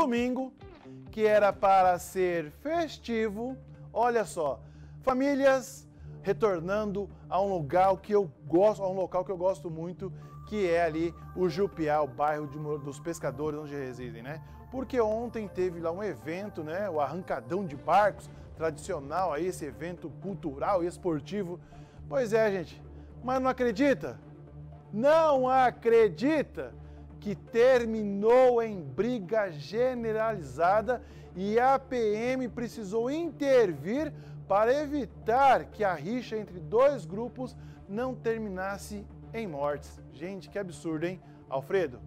domingo, que era para ser festivo, olha só, famílias retornando a um lugar que eu gosto, a um local que eu gosto muito, que é ali o Jupiá, o bairro de, dos pescadores onde residem, né? Porque ontem teve lá um evento, né? O arrancadão de barcos, tradicional aí, esse evento cultural e esportivo. Pois é, gente, mas não acredita? Não acredita? que terminou em briga generalizada e a PM precisou intervir para evitar que a rixa entre dois grupos não terminasse em mortes. Gente, que absurdo, hein? Alfredo.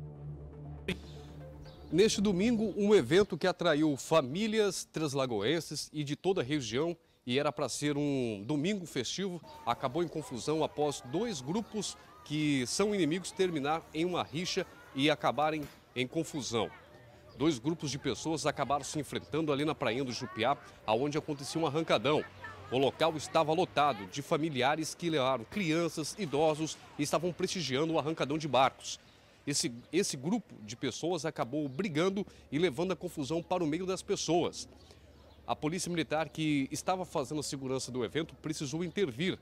Neste domingo, um evento que atraiu famílias translagoenses e de toda a região e era para ser um domingo festivo, acabou em confusão após dois grupos que são inimigos terminar em uma rixa e acabarem em confusão. Dois grupos de pessoas acabaram se enfrentando ali na prainha do Jupiá, aonde acontecia um arrancadão. O local estava lotado de familiares que levaram crianças, idosos e estavam prestigiando o arrancadão de barcos. Esse, esse grupo de pessoas acabou brigando e levando a confusão para o meio das pessoas. A polícia militar que estava fazendo a segurança do evento precisou intervir.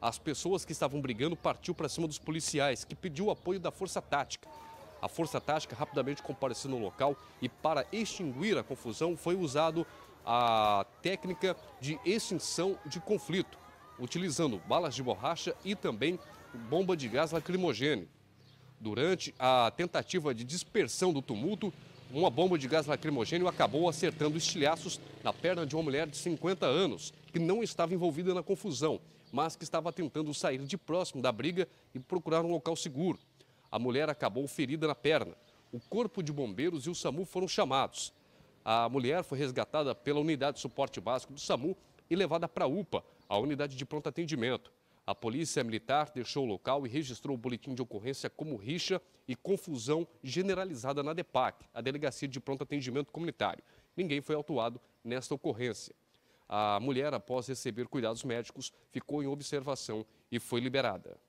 As pessoas que estavam brigando partiu para cima dos policiais, que pediu apoio da força tática. A força tática rapidamente compareceu no local e para extinguir a confusão foi usado a técnica de extinção de conflito, utilizando balas de borracha e também bomba de gás lacrimogêneo. Durante a tentativa de dispersão do tumulto, uma bomba de gás lacrimogênio acabou acertando estilhaços na perna de uma mulher de 50 anos, que não estava envolvida na confusão, mas que estava tentando sair de próximo da briga e procurar um local seguro. A mulher acabou ferida na perna. O corpo de bombeiros e o SAMU foram chamados. A mulher foi resgatada pela unidade de suporte básico do SAMU e levada para a UPA, a unidade de pronto atendimento. A polícia militar deixou o local e registrou o boletim de ocorrência como rixa e confusão generalizada na DEPAC, a Delegacia de Pronto Atendimento Comunitário. Ninguém foi autuado nesta ocorrência. A mulher, após receber cuidados médicos, ficou em observação e foi liberada.